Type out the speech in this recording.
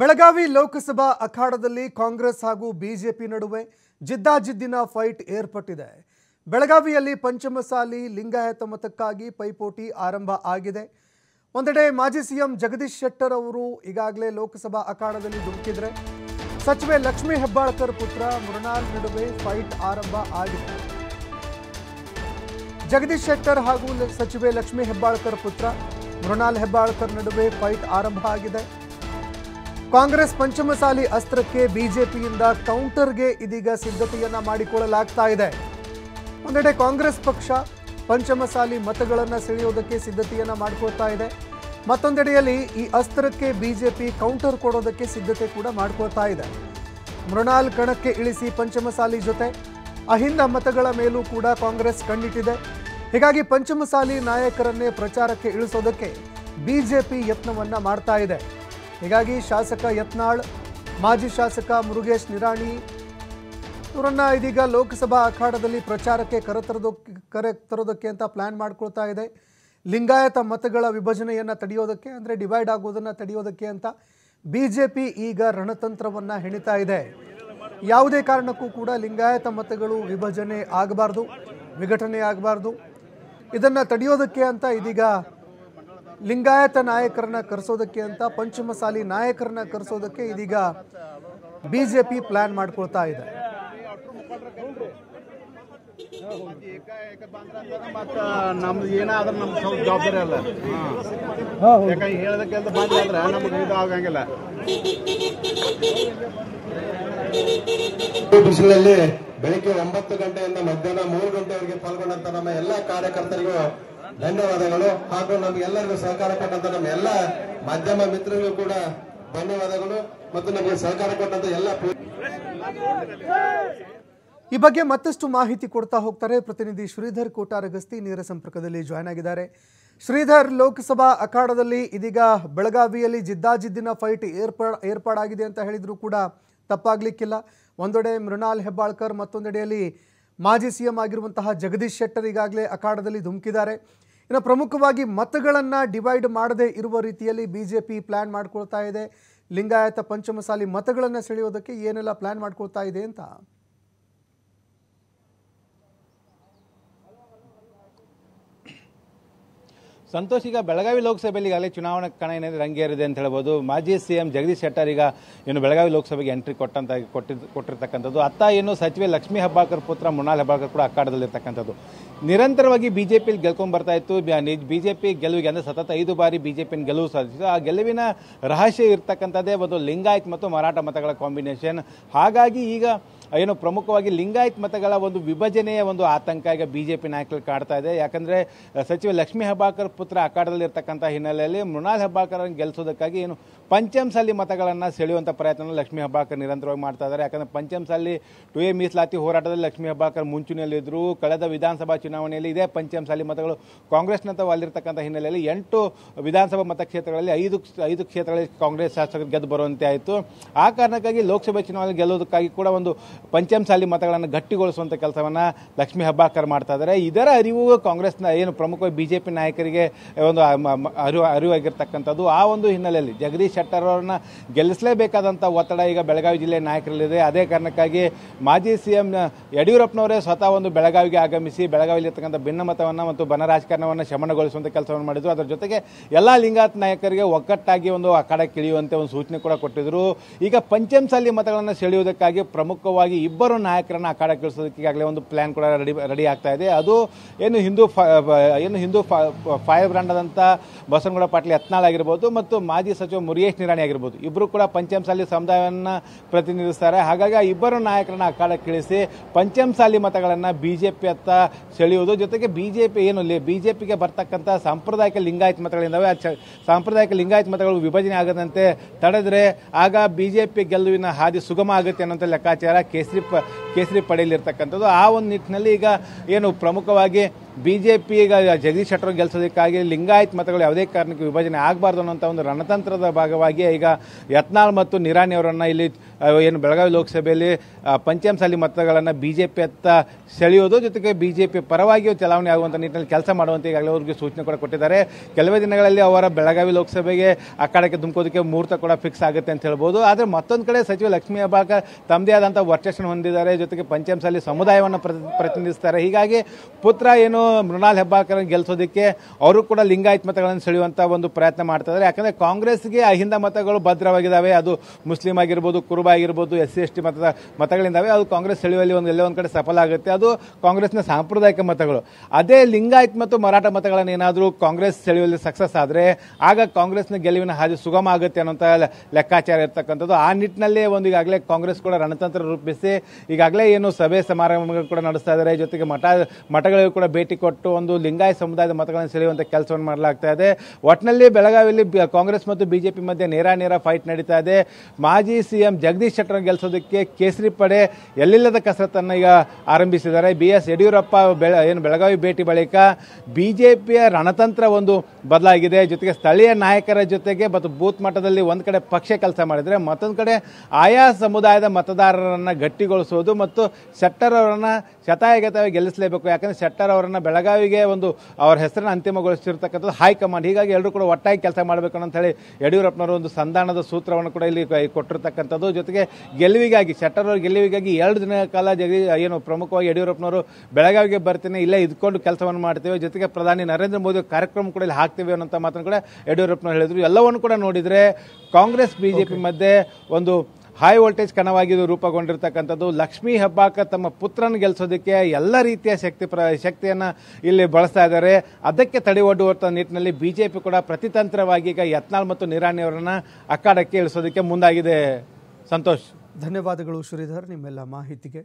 ಬೆಳಗಾವಿ ಲೋಕಸಭಾ ಅಖಾಡದಲ್ಲಿ ಕಾಂಗ್ರೆಸ್ ಹಾಗೂ ಬಿಜೆಪಿ ನಡುವೆ ಜಿದ್ದಾಜಿದ್ದಿನ ಫೈಟ್ ಏರ್ಪಟ್ಟಿದೆ ಬೆಳಗಾವಿಯಲ್ಲಿ ಪಂಚಮಸಾಲಿ ಲಿಂಗಾಯತ ಮತಕ್ಕಾಗಿ ಪೈಪೋಟಿ ಆರಂಭ ಆಗಿದೆ ಒಂದೆಡೆ ಮಾಜಿ ಸಿಎಂ ಜಗದೀಶ್ ಶೆಟ್ಟರ್ ಅವರು ಈಗಾಗಲೇ ಲೋಕಸಭಾ ಅಖಾಡದಲ್ಲಿ ದುಡುಕಿದ್ರೆ ಸಚಿವೆ ಲಕ್ಷ್ಮೀ ಹೆಬ್ಬಾಳ್ಕರ್ ಪುತ್ರ ಮೃಣಾಲ್ ನಡುವೆ ಫೈಟ್ ಆರಂಭ ಆಗಿದೆ ಜಗದೀಶ್ ಶೆಟ್ಟರ್ ಹಾಗೂ ಸಚಿವೆ ಲಕ್ಷ್ಮೀ ಹೆಬ್ಬಾಳ್ಕರ್ ಪುತ್ರ ಮೃಣಾಲ್ ಹೆಬ್ಬಾಳ್ಕರ್ ನಡುವೆ ಫೈಟ್ ಆರಂಭ ಆಗಿದೆ ಕಾಂಗ್ರೆಸ್ ಪಂಚಮಸಾಲಿ ಅಸ್ತ್ರಕ್ಕೆ ಬಿಜೆಪಿಯಿಂದ ಕೌಂಟರ್ಗೆ ಇದೀಗ ಸಿದ್ಧತೆಯನ್ನ ಮಾಡಿಕೊಳ್ಳಲಾಗ್ತಾ ಇದೆ ಒಂದೆಡೆ ಕಾಂಗ್ರೆಸ್ ಪಕ್ಷ ಪಂಚಮಸಾಲಿ ಮತಗಳನ್ನು ಸೆಳೆಯೋದಕ್ಕೆ ಸಿದ್ಧತೆಯನ್ನ ಮಾಡಿಕೊಳ್ತಾ ಇದೆ ಮತ್ತೊಂದೆಡೆಯಲ್ಲಿ ಈ ಅಸ್ತ್ರಕ್ಕೆ ಬಿಜೆಪಿ ಕೌಂಟರ್ ಕೊಡೋದಕ್ಕೆ ಸಿದ್ಧತೆ ಕೂಡ ಮಾಡ್ಕೊಳ್ತಾ ಇದೆ ಮೃಣಾಲ್ ಕಣಕ್ಕೆ ಇಳಿಸಿ ಪಂಚಮಸಾಲಿ ಜೊತೆ ಅಹಿಂದ ಮತಗಳ ಮೇಲೂ ಕೂಡ ಕಾಂಗ್ರೆಸ್ ಕಣ್ಣಿಟ್ಟಿದೆ ಹೀಗಾಗಿ ಪಂಚಮಸಾಲಿ ನಾಯಕರನ್ನೇ ಪ್ರಚಾರಕ್ಕೆ ಇಳಿಸೋದಕ್ಕೆ ಬಿಜೆಪಿ ಯತ್ನವನ್ನ ಮಾಡ್ತಾ ಇದೆ ಹೀಗಾಗಿ ಶಾಸಕ ಯತ್ನಾಳ್ ಮಾಜಿ ಶಾಸಕ ಮುರುಗೇಶ್ ನಿರಾಣಿ ಇವರನ್ನ ಇದೀಗ ಲೋಕಸಭಾ ಅಖಾಡದಲ್ಲಿ ಪ್ರಚಾರಕ್ಕೆ ಕರೆ ತರೋದಕ್ಕೆ ಅಂತ ಪ್ಲ್ಯಾನ್ ಮಾಡ್ಕೊಳ್ತಾ ಇದೆ ಲಿಂಗಾಯತ ಮತಗಳ ವಿಭಜನೆಯನ್ನು ತಡೆಯೋದಕ್ಕೆ ಅಂದರೆ ಡಿವೈಡ್ ಆಗೋದನ್ನು ತಡೆಯೋದಕ್ಕೆ ಅಂತ ಬಿ ಜೆ ಪಿ ಈಗ ರಣತಂತ್ರವನ್ನು ಹೆಣಿತಾ ಇದೆ ಯಾವುದೇ ಕಾರಣಕ್ಕೂ ಕೂಡ ಲಿಂಗಾಯತ ಮತಗಳು ವಿಭಜನೆ ಆಗಬಾರ್ದು ವಿಘಟನೆ ಆಗಬಾರ್ದು ಇದನ್ನು ತಡೆಯೋದಕ್ಕೆ ಅಂತ ಇದೀಗ ಲಿಂಗಾಯತ ನಾಯಕರನ್ನ ಕರೆಸೋದಕ್ಕೆ ಅಂತ ಪಂಚಮಸಾಲಿ ನಾಯಕರನ್ನ ಕರೆಸೋದಕ್ಕೆ ಇದೀಗ ಬಿ ಜೆ ಪಿ ಮಾಡ್ಕೊಳ್ತಾ ಇದೆ uh, ನಮ್ದು ನಮ್ಮ ಜವಾಬ್ದಾರಿ ಅಲ್ಲ ಬಂದ್ರೆ ನಮಗೆ ಇದು ಆಗಂಗಿಲ್ಲ ಬಿಸಿಲಲ್ಲಿ ಬೆಳಿಗ್ಗೆ ಒಂಬತ್ತು ಗಂಟೆಯಿಂದ ಮಧ್ಯಾಹ್ನ ಮೂರು ಗಂಟೆವರೆಗೆ ಪಾಲ್ಗೊಂಡಂತ ನಮ್ಮ ಎಲ್ಲಾ ಕಾರ್ಯಕರ್ತರಿಗೂ ಧನ್ಯವಾದಗಳು ಹಾಗೂ ನಮಗೆಲ್ಲರಿಗೂ ಸಹಕಾರ ಕೊಟ್ಟಂತ ನಮ್ಮ ಎಲ್ಲ ಮಾಧ್ಯಮ ಮಿತ್ರರಿಗೂ ಕೂಡ ಧನ್ಯವಾದಗಳು ಮತ್ತು ನಮಗೆ ಸಹಕಾರ ಕೊಟ್ಟಂತ ಎಲ್ಲ ಈ ಬಗ್ಗೆ ಮತ್ತಷ್ಟು ಮಾಹಿತಿ ಕೊಡ್ತಾ ಹೋಗ್ತಾರೆ ಪ್ರತಿನಿಧಿ ಶ್ರೀಧರ್ ಕೋಟಾರಗಸ್ತಿ ನೇರ ಸಂಪರ್ಕದಲ್ಲಿ ಜಾಯ್ನ್ ಆಗಿದ್ದಾರೆ ಶ್ರೀಧರ್ ಲೋಕಸಭಾ ಅಖಾಡದಲ್ಲಿ ಇದೀಗ ಬೆಳಗಾವಿಯಲ್ಲಿ ಜಿದ್ದಾಜಿದ್ದಿನ ಫೈಟ್ ಏರ್ಪಾ ಏರ್ಪಾಡಾಗಿದೆ ಅಂತ ಹೇಳಿದರೂ ಕೂಡ ತಪ್ಪಾಗ್ಲಿಕ್ಕಿಲ್ಲ ಒಂದೆಡೆ ಮೃಣಾಲ್ ಹೆಬ್ಬಾಳ್ಕರ್ ಮತ್ತೊಂದೆಡೆಯಲ್ಲಿ ಮಾಜಿ ಸಿಎಂ ಆಗಿರುವಂತಹ ಜಗದೀಶ್ ಶೆಟ್ಟರ್ ಈಗಾಗಲೇ ಅಖಾಡದಲ್ಲಿ ಧುಮುಕಿದ್ದಾರೆ ಇನ್ನು ಪ್ರಮುಖವಾಗಿ ಮತಗಳನ್ನು ಡಿವೈಡ್ ಮಾಡದೇ ಇರುವ ರೀತಿಯಲ್ಲಿ ಬಿ ಜೆ ಪಿ ಪ್ಲ್ಯಾನ್ ಮಾಡ್ಕೊಳ್ತಾ ಇದೆ ಲಿಂಗಾಯತ ಪಂಚಮಸಾಲಿ ಮತಗಳನ್ನು ಸೆಳೆಯೋದಕ್ಕೆ ಏನೆಲ್ಲ ಪ್ಲ್ಯಾನ್ ಮಾಡ್ಕೊಳ್ತಾ ಇದೆ ಅಂತ ಸಂತೋಷ್ ಈಗ ಬೆಳಗಾವಿ ಲೋಕಸಭೆಯಲ್ಲಿ ಈಗಾಗಲೇ ಚುನಾವಣಾ ಕಣ ಏನಿದೆ ರಂಗೇರಿದೆ ಅಂತ ಹೇಳ್ಬೋದು ಮಾಜಿ ಸಿ ಎಂ ಜಗದೀಶ್ ಶೆಟ್ಟರ್ ಈಗ ಏನು ಬೆಳಗಾವಿ ಲೋಕಸಭೆಗೆ ಎಂಟ್ರಿ ಕೊಟ್ಟಂತ ಕೊಟ್ಟಿದ್ದು ಕೊಟ್ಟಿರ್ತಕ್ಕಂಥದ್ದು ಅತ್ತ ಏನು ಸಚಿವೆ ಲಕ್ಷ್ಮೀ ಹಬ್ಬಾಕರ್ ಪುತ್ರ ಮುನಾಲ್ ಹಬ್ಬಾಕರ್ ಕೂಡ ಅಖಾಡದಲ್ಲಿರ್ತಕ್ಕಂಥದ್ದು ನಿರಂತರವಾಗಿ ಬಿ ಜೆ ಪಿಲಿ ಗೆಲ್ಕೊಂಡ್ಬರ್ತಾ ಇತ್ತು ಬಿ ಜೆ ಪಿ ಗೆಲುವಿಗೆ ಅಂದರೆ ಸತತ ಐದು ಬಾರಿ ಬಿ ಜೆ ಪಿನ ಗೆಲುವು ಸಾಧಿಸಿತ್ತು ಆ ಗೆಲುವಿನ ರಹಸ್ಯ ಇರತಕ್ಕಂಥದ್ದೇ ಒಂದು ಲಿಂಗಾಯತ್ ಮತ್ತು ಮರಾಠ ಮತಗಳ ಕಾಂಬಿನೇಷನ್ ಹಾಗಾಗಿ ಈಗ ಏನು ಪ್ರಮುಖವಾಗಿ ಲಿಂಗಾಯತ್ ಮತಗಳ ಒಂದು ವಿಭಜನೆಯ ಒಂದು ಆತಂಕ ಈಗ ಬಿ ಜೆ ಪಿ ನಾಯಕರು ಕಾಡ್ತಾ ಇದೆ ಯಾಕಂದರೆ ಸಚಿವ ಲಕ್ಷ್ಮೀ ಹೆಬ್ಬಾಕರ್ ಪುತ್ರ ಅಖಾಡದಲ್ಲಿರ್ತಕ್ಕಂಥ ಹಿನ್ನೆಲೆಯಲ್ಲಿ ಮೃಣಾಲ್ ಹೆಬ್ಬಾಕರ್ ಗೆಲ್ಲಿಸೋದಕ್ಕಾಗಿ ಏನು ಪಂಚಮಸಾಲಿ ಮತಗಳನ್ನು ಸೆಳೆಯುವಂಥ ಪ್ರಯತ್ನ ಲಕ್ಷ್ಮೀ ಹೆಬ್ಬಾಕರ್ ನಿರಂತರವಾಗಿ ಮಾಡ್ತಾ ಇದ್ದಾರೆ ಯಾಕಂದರೆ ಪಂಚಮಸಾಲಿ ಟು ಎ ಮೀಸಲಾತಿ ಹೋರಾಟದಲ್ಲಿ ಲಕ್ಷ್ಮೀ ಹೆಬ್ಬಾಕರ್ ಮುಂಚೂಣಿಯಲ್ಲಿದ್ದರು ಕಳೆದ ವಿಧಾನಸಭಾ ಚುನಾವಣೆಯಲ್ಲಿ ಇದೇ ಪಂಚಮಸಾಲಿ ಮತಗಳು ಕಾಂಗ್ರೆಸ್ನ ಅಲ್ಲಿರ್ತಕ್ಕಂಥ ಹಿನ್ನೆಲೆಯಲ್ಲಿ ಎಂಟು ವಿಧಾನಸಭಾ ಮತಕ್ಷೇತ್ರಗಳಲ್ಲಿ ಐದು ಐದು ಕ್ಷೇತ್ರಗಳಲ್ಲಿ ಕಾಂಗ್ರೆಸ್ ಶಾಸಕರು ಗೆದ್ದು ಬರುವಂತೆ ಆಯಿತು ಆ ಕಾರಣಕ್ಕಾಗಿ ಲೋಕಸಭೆ ಚುನಾವಣೆ ಗೆಲ್ಲೋದಕ್ಕಾಗಿ ಕೂಡ ಒಂದು ಪಂಚಮಸಾಲಿ ಮತಗಳನ್ನು ಗಟ್ಟಿಗೊಳಿಸುವಂಥ ಕೆಲಸವನ್ನು ಲಕ್ಷ್ಮೀ ಹಬ್ಬಾಕರ್ ಮಾಡ್ತಾ ಇದ್ದಾರೆ ಇದರ ಅರಿವು ಕಾಂಗ್ರೆಸ್ನ ಏನು ಪ್ರಮುಖವಾಗಿ ಬಿ ಜೆ ಪಿ ನಾಯಕರಿಗೆ ಒಂದು ಅರಿವು ಅರಿವಾಗಿರ್ತಕ್ಕಂಥದ್ದು ಆ ಒಂದು ಹಿನ್ನೆಲೆಯಲ್ಲಿ ಜಗದೀಶ್ ಶೆಟ್ಟರ್ ಅವರನ್ನು ಗೆಲ್ಲಿಸಲೇಬೇಕಾದಂಥ ಒತ್ತಡ ಈಗ ಬೆಳಗಾವಿ ಜಿಲ್ಲೆ ನಾಯಕರಲ್ಲಿದೆ ಅದೇ ಕಾರಣಕ್ಕಾಗಿ ಮಾಜಿ ಸಿ ಎಂ ಯಡಿಯೂರಪ್ಪನವರೇ ಸ್ವತಃ ಒಂದು ಬೆಳಗಾವಿಗೆ ಆಗಮಿಸಿ ಬೆಳಗಾವಿಯಲ್ಲಿರ್ತಕ್ಕಂಥ ಭಿನ್ನಮತವನ್ನು ಮತ್ತು ಬನ ರಾಜಕಾರಣವನ್ನು ಶಮನಗೊಳಿಸುವಂಥ ಕೆಲಸವನ್ನು ಮಾಡಿದರು ಅದರ ಜೊತೆಗೆ ಎಲ್ಲ ಲಿಂಗಾಯತ್ ನಾಯಕರಿಗೆ ಒಗ್ಗಟ್ಟಾಗಿ ಒಂದು ಅಖಾಡ ಕಿಳಿಯುವಂತೆ ಒಂದು ಸೂಚನೆ ಕೂಡ ಕೊಟ್ಟಿದ್ದರು ಈಗ ಪಂಚಮಸಾಲಿ ಮತಗಳನ್ನು ಸೆಳೆಯುವುದಕ್ಕಾಗಿ ಪ್ರಮುಖವಾಗಿ ಮುಖ್ಯವಾಗಿ ಇಬ್ಬರು ನಾಯಕರನ್ನು ಆ ಕಡೆ ಕಳಿಸೋದಕ್ಕಾಗಲೇ ಒಂದು ಪ್ಲ್ಯಾನ್ ಕೂಡ ರೆಡಿ ರೆಡಿ ಆಗ್ತಾ ಇದೆ ಅದು ಏನು ಹಿಂದೂ ಏನು ಹಿಂದೂ ಫೈರ್ ಬ್ರ್ಯಾಂಡ್ ಆದಂಥ ಬಸವನಗೌಡ ಪಾಟೀಲ್ ಯತ್ನಾಳ್ ಆಗಿರ್ಬೋದು ಮತ್ತು ಮಾಜಿ ಸಚಿವ ಮುರುಗೇಶ್ ನಿರಾಣಿ ಆಗಿರ್ಬೋದು ಇಬ್ಬರು ಕೂಡ ಪಂಚಮಸಾಲಿ ಸಮುದಾಯವನ್ನು ಪ್ರತಿನಿಧಿಸ್ತಾರೆ ಹಾಗಾಗಿ ಆ ಇಬ್ಬರು ನಾಯಕರನ್ನ ಅಖಾಡಕ್ಕಿಳಿಸಿ ಕಳಿಸಿ ಪಂಚಮಸಾಲಿ ಮತಗಳನ್ನು ಬಿ ಜೆ ಪಿ ಅತ್ತ ಸೆಳೆಯುವುದು ಜೊತೆಗೆ ಬಿ ಜೆ ಪಿ ಏನು ಬಿ ಜೆ ಪಿಗೆ ಬರ್ತಕ್ಕಂಥ ಸಾಂಪ್ರದಾಯಿಕ ಲಿಂಗಾಯತ್ ಮತಗಳಿಂದ ಸಾಂಪ್ರದಾಯಿಕ ಲಿಂಗಾಯತ ಮತಗಳು ವಿಭಜನೆ ಆಗದಂತೆ ತಡೆದರೆ ಆಗ ಬಿ ಜೆ ಪಿ ಗೆಲುವಿನ ಹಾದಿ ಸುಗಮ ಆಗುತ್ತೆ ಅನ್ನೋಂಥ ಲೆಕ್ಕಾಚಾರ ಕೇಸರಿ ಪ ಕೇಸರಿ ಪಡೆಯಲಿರ್ತಕ್ಕಂಥದ್ದು ಆ ಒಂದು ನಿಟ್ಟಿನಲ್ಲಿ ಈಗ ಏನು ಪ್ರಮುಖವಾಗಿ ಬಿ ಜೆ ಪಿ ಈಗ ಜಗದೀಶ್ ಶೆಟ್ಟರ್ ಗೆಲ್ಲಿಸೋದಕ್ಕಾಗಿ ಲಿಂಗಾಯತ್ ಮತಗಳು ಯಾವುದೇ ಕಾರಣಕ್ಕೆ ವಿಭಜನೆ ಆಗಬಾರ್ದು ಅನ್ನೋಂಥ ಒಂದು ರಣತಂತ್ರದ ಭಾಗವಾಗಿ ಈಗ ಯತ್ನಾಳ್ ಮತ್ತು ನಿರಾಣಿ ಅವರನ್ನು ಇಲ್ಲಿ ಏನು ಬೆಳಗಾವಿ ಲೋಕಸಭೆಯಲ್ಲಿ ಪಂಚಮಸಾಲಿ ಮತಗಳನ್ನು ಬಿ ಜೆ ಪಿ ಅತ್ತ ಸೆಳೆಯೋದು ಜೊತೆಗೆ ಬಿ ಜೆ ಪಿ ಪರವಾಗಿಯೂ ಚಲಾವಣೆ ಆಗುವಂಥ ನಿಟ್ಟಿನಲ್ಲಿ ಕೆಲಸ ಮಾಡುವಂತೆ ಈಗಾಗಲೇ ಅವ್ರಿಗೆ ಸೂಚನೆ ಕೂಡ ಕೊಟ್ಟಿದ್ದಾರೆ ಕೆಲವೇ ದಿನಗಳಲ್ಲಿ ಅವರ ಬೆಳಗಾವಿ ಲೋಕಸಭೆಗೆ ಅಖಾಡಕ್ಕೆ ಧುಮುಕೋದಕ್ಕೆ ಮುಹೂರ್ತ ಕೂಡ ಫಿಕ್ಸ್ ಆಗುತ್ತೆ ಅಂತ ಹೇಳ್ಬೋದು ಆದರೆ ಮತ್ತೊಂದು ಕಡೆ ಸಚಿವ ಲಕ್ಷ್ಮೀ ಹೆಬ್ಬಾಳ್ಕರ್ ತಮ್ಮದೇ ಆದಂಥ ವರ್ಚಸ್ಸನ್ನು ಹೊಂದಿದ್ದಾರೆ ಜೊತೆಗೆ ಪಂಚಮಸಾಲಿ ಸಮುದಾಯವನ್ನು ಪ್ರತಿನಿಧಿಸ್ತಾರೆ ಹೀಗಾಗಿ ಪುತ್ರ ಏನು ಮೃಣಾಲ್ ಹೆಬ್ಬಾಳ್ಕರ್ ಗೆಲ್ಸೋದಕ್ಕೆ ಅವರು ಕೂಡ ಲಿಂಗಾಯತ್ ಮತಗಳನ್ನು ಸೆಳೆಯುವಂತಹ ಒಂದು ಪ್ರಯತ್ನ ಮಾಡ್ತಾ ಇದ್ದಾರೆ ಯಾಕಂದ್ರೆ ಕಾಂಗ್ರೆಸ್ಗೆ ಅಹಿಂದ ಮತಗಳು ಭದ್ರವಾಗಿದ್ದಾವೆ ಅದು ಮುಸ್ಲಿಂ ಆಗಿರ್ಬೋದು ಕುರುಬ ಆಗಿರ್ಬೋದು ಎಸ್ ಸಿ ಎಸ್ ಟಿ ಮತದ ಮತಗಳಿಂದಾವೆ ಅದು ಕಾಂಗ್ರೆಸ್ ಸೆಳೆಯುವಲ್ಲಿ ಒಂದು ಎಲ್ಲೋ ಒಂದು ಕಡೆ ಸಫಲ ಆಗುತ್ತೆ ಅದು ಕಾಂಗ್ರೆಸ್ನ ಸಾಂಪ್ರದಾಯಿಕ ಮತಗಳು ಅದೇ ಲಿಂಗಾಯತ್ ಮತ್ತು ಮರಾಠ ಮತಗಳನ್ನು ಏನಾದರೂ ಕಾಂಗ್ರೆಸ್ ಸೆಳೆಯುವಲ್ಲಿ ಸಕ್ಸಸ್ ಆದರೆ ಆಗ ಕಾಂಗ್ರೆಸ್ನ ಗೆಲುವಿನ ಹಾದಿ ಸುಗಮ ಆಗುತ್ತೆ ಅನ್ನೋಂಥ ಲೆಕ್ಕಾಚಾರ ಇರ್ತಕ್ಕಂಥದ್ದು ಆ ನಿಟ್ಟಿನಲ್ಲೇ ಒಂದು ಈಗಾಗಲೇ ಕಾಂಗ್ರೆಸ್ ಕೂಡ ರಣತಂತ್ರ ರೂಪಿಸಿ ಈಗಾಗಲೇ ಏನು ಸಭೆ ಸಮಾರಂಭಗಳು ಕೂಡ ನಡೆಸ್ತಾ ಇದ್ದಾರೆ ಜೊತೆಗೆ ಮಠ ಮಠಗಳಿಗೂ ಕೂಡ ಭೇಟಿ ಕೊಟ್ಟು ಒಂದು ಲಿಂಗಾಯತ ಸಮುದಾಯದ ಮತಗಳನ್ನು ಸೆಳೆಯುವಂಥ ಕೆಲಸವನ್ನು ಮಾಡಲಾಗ್ತಾ ಇದೆ ಒಟ್ಟಿನಲ್ಲಿ ಬೆಳಗಾವಿಯಲ್ಲಿ ಕಾಂಗ್ರೆಸ್ ಮತ್ತು ಬಿಜೆಪಿ ಮಧ್ಯೆ ನೇರ ನೇರ ಫೈಟ್ ನಡೀತಾ ಇದೆ ಮಾಜಿ ಸಿಎಂ ಜಗದೀಶ್ ಶೆಟ್ಟರ್ ಗೆಲ್ಲಿಸೋದಕ್ಕೆ ಕೇಸರಿ ಪಡೆ ಎಲ್ಲಿಲ್ಲದ ಕಸರತ್ತನ್ನು ಈಗ ಆರಂಭಿಸಿದ್ದಾರೆ ಬಿ ಎಸ್ ಯಡಿಯೂರಪ್ಪ ಏನು ಬೆಳಗಾವಿ ಭೇಟಿ ಬಳಿಕ ಬಿಜೆಪಿಯ ರಣತಂತ್ರ ಒಂದು ಬದಲಾಗಿದೆ ಜೊತೆಗೆ ಸ್ಥಳೀಯ ನಾಯಕರ ಜೊತೆಗೆ ಮತ್ತು ಬೂತ್ ಮಟ್ಟದಲ್ಲಿ ಒಂದು ಕಡೆ ಪಕ್ಷ ಕೆಲಸ ಮಾಡಿದರೆ ಮತ್ತೊಂದು ಕಡೆ ಆಯಾ ಸಮುದಾಯದ ಮತದಾರರನ್ನು ಗಟ್ಟಿಗೊಳಿಸೋದು ಮತ್ತು ಶೆಟ್ಟರ್ ಶತಾಯಗತವಾಗಿ ಗೆಲ್ಲಿಸಲೇಬೇಕು ಯಾಕಂದರೆ ಶೆಟ್ಟರ್ ಅವರನ್ನು ಬೆಳಗಾವಿಗೆ ಒಂದು ಅವರ ಹೆಸರನ್ನು ಅಂತಿಮಗೊಳಿಸಿರ್ತಕ್ಕಂಥದ್ದು ಹೈಕಮಾಂಡ್ ಹೀಗಾಗಿ ಎಲ್ಲರೂ ಕೂಡ ಒಟ್ಟಾಗಿ ಕೆಲಸ ಮಾಡಬೇಕು ಅಂತ ಹೇಳಿ ಯಡಿಯೂರಪ್ಪನವರು ಒಂದು ಸಂಧಾನದ ಸೂತ್ರವನ್ನು ಕೂಡ ಇಲ್ಲಿ ಕೊಟ್ಟಿರ್ತಕ್ಕಂಥದ್ದು ಜೊತೆಗೆ ಗೆಲುವಿಗಾಗಿ ಶೆಟ್ಟರ್ ಅವರು ಗೆಲುವಿಗಾಗಿ ಎರಡು ದಿನ ಕಾಲ ಜಗದಿ ಏನು ಪ್ರಮುಖವಾಗಿ ಯಡಿಯೂರಪ್ಪನವರು ಬೆಳಗಾವಿಗೆ ಬರ್ತೀನಿ ಇಲ್ಲೇ ಇದ್ಕೊಂಡು ಕೆಲಸವನ್ನು ಮಾಡ್ತೇವೆ ಜೊತೆಗೆ ಪ್ರಧಾನಿ ನರೇಂದ್ರ ಮೋದಿ ಕಾರ್ಯಕ್ರಮ ಕೂಡ ಇಲ್ಲಿ ಹಾಕ್ತೇವೆ ಅನ್ನೋಂಥ ಮಾತನ್ನು ಕೂಡ ಯಡಿಯೂರಪ್ಪನವರು ಹೇಳಿದರು ಎಲ್ಲವನ್ನು ಕೂಡ ನೋಡಿದರೆ ಕಾಂಗ್ರೆಸ್ ಬಿಜೆಪಿ ಮಧ್ಯೆ ಒಂದು ಹೈ ವೋಲ್ಟೇಜ್ ಕಣವಾಗಿದ್ದು ರೂಪುಗೊಂಡಿರ್ತಕ್ಕಂಥದ್ದು ಲಕ್ಷ್ಮೀ ಹಬ್ಬಕ್ಕೆ ತಮ್ಮ ಪುತ್ರನ ಗೆಲ್ಲಿಸೋದಕ್ಕೆ ಎಲ್ಲ ರೀತಿಯ ಶಕ್ತಿ ಪ್ರ ಶಕ್ತಿಯನ್ನು ಇಲ್ಲಿ ಬಳಸ್ತಾ ಇದ್ದಾರೆ ಅದಕ್ಕೆ ತಡೆ ಒಡ್ಡುವಂಥ ನಿಟ್ಟಿನಲ್ಲಿ ಬಿ ಜೆ ಪಿ ಕೂಡ ಪ್ರತಿತಂತ್ರವಾಗಿ ಈಗ ಯತ್ನಾಳ್ ಮತ್ತು ನಿರಾಣಿ ಅವರನ್ನು ಅಖಾಡಕ್ಕೆ ಇಳಿಸೋದಕ್ಕೆ ಮುಂದಾಗಿದೆ ಸಂತೋಷ್ ಧನ್ಯವಾದಗಳು ಶ್ರೀಧರ್ ನಿಮ್ಮೆಲ್ಲ ಮಾಹಿತಿಗೆ